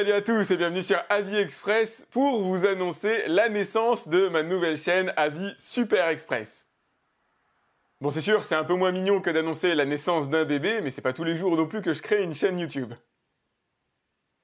Salut à tous et bienvenue sur Avis Express pour vous annoncer la naissance de ma nouvelle chaîne Avis Super Express. Bon c'est sûr, c'est un peu moins mignon que d'annoncer la naissance d'un bébé, mais c'est pas tous les jours non plus que je crée une chaîne YouTube.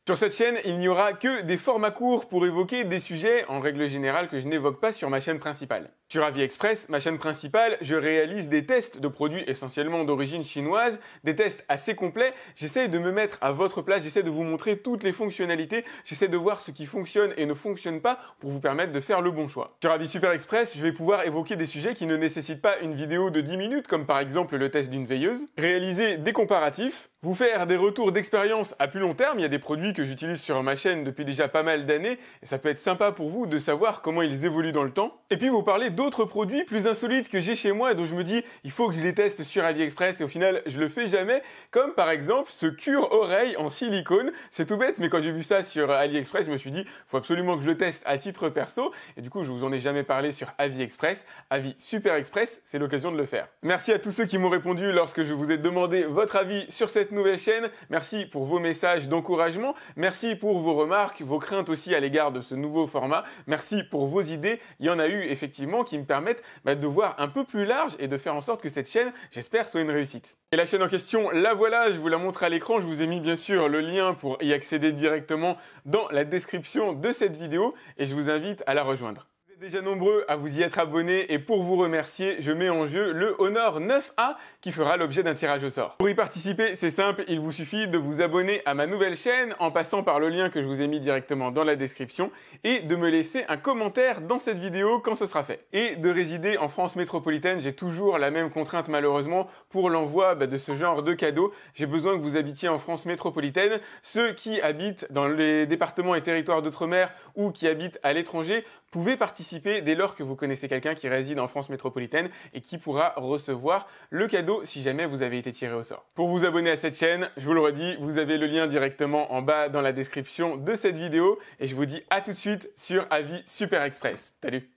Sur cette chaîne, il n'y aura que des formats courts pour évoquer des sujets, en règle générale, que je n'évoque pas sur ma chaîne principale. Sur Aviexpress, Express, ma chaîne principale, je réalise des tests de produits essentiellement d'origine chinoise, des tests assez complets, J'essaie de me mettre à votre place, j'essaie de vous montrer toutes les fonctionnalités, j'essaie de voir ce qui fonctionne et ne fonctionne pas pour vous permettre de faire le bon choix. Sur Avis Super Express, je vais pouvoir évoquer des sujets qui ne nécessitent pas une vidéo de 10 minutes, comme par exemple le test d'une veilleuse, réaliser des comparatifs, vous faire des retours d'expérience à plus long terme. Il y a des produits que j'utilise sur ma chaîne depuis déjà pas mal d'années et ça peut être sympa pour vous de savoir comment ils évoluent dans le temps. Et puis vous parler d'autres produits plus insolites que j'ai chez moi et dont je me dis il faut que je les teste sur AliExpress et au final je le fais jamais. Comme par exemple ce cure oreille en silicone. C'est tout bête mais quand j'ai vu ça sur AliExpress je me suis dit faut absolument que je le teste à titre perso et du coup je vous en ai jamais parlé sur express Avis Super Express, c'est l'occasion de le faire. Merci à tous ceux qui m'ont répondu lorsque je vous ai demandé votre avis sur cette nouvelle chaîne. Merci pour vos messages d'encouragement. Merci pour vos remarques, vos craintes aussi à l'égard de ce nouveau format. Merci pour vos idées. Il y en a eu effectivement qui me permettent bah, de voir un peu plus large et de faire en sorte que cette chaîne, j'espère, soit une réussite. Et la chaîne en question, la voilà, je vous la montre à l'écran. Je vous ai mis bien sûr le lien pour y accéder directement dans la description de cette vidéo et je vous invite à la rejoindre déjà nombreux à vous y être abonnés et pour vous remercier, je mets en jeu le Honor 9A qui fera l'objet d'un tirage au sort. Pour y participer, c'est simple, il vous suffit de vous abonner à ma nouvelle chaîne en passant par le lien que je vous ai mis directement dans la description et de me laisser un commentaire dans cette vidéo quand ce sera fait. Et de résider en France métropolitaine, j'ai toujours la même contrainte malheureusement pour l'envoi bah, de ce genre de cadeaux. J'ai besoin que vous habitiez en France métropolitaine. Ceux qui habitent dans les départements et territoires d'outre-mer ou qui habitent à l'étranger, pouvez participer dès lors que vous connaissez quelqu'un qui réside en France métropolitaine et qui pourra recevoir le cadeau si jamais vous avez été tiré au sort. Pour vous abonner à cette chaîne, je vous le redis, vous avez le lien directement en bas dans la description de cette vidéo et je vous dis à tout de suite sur Avis Super Express. Salut